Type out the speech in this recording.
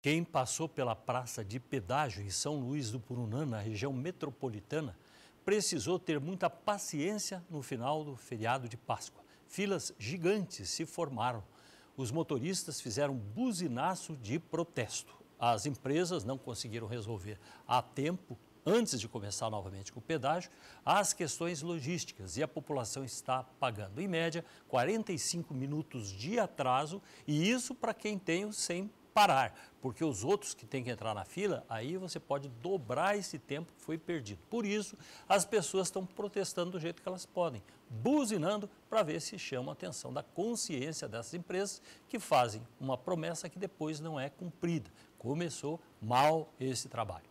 Quem passou pela praça de pedágio em São Luís do Purunã, na região metropolitana, precisou ter muita paciência no final do feriado de Páscoa. Filas gigantes se formaram. Os motoristas fizeram buzinaço de protesto. As empresas não conseguiram resolver a tempo, antes de começar novamente com o pedágio, as questões logísticas e a população está pagando, em média, 45 minutos de atraso, e isso para quem tem os 100 parar, porque os outros que têm que entrar na fila, aí você pode dobrar esse tempo que foi perdido. Por isso, as pessoas estão protestando do jeito que elas podem, buzinando para ver se chama a atenção da consciência dessas empresas que fazem uma promessa que depois não é cumprida. Começou mal esse trabalho.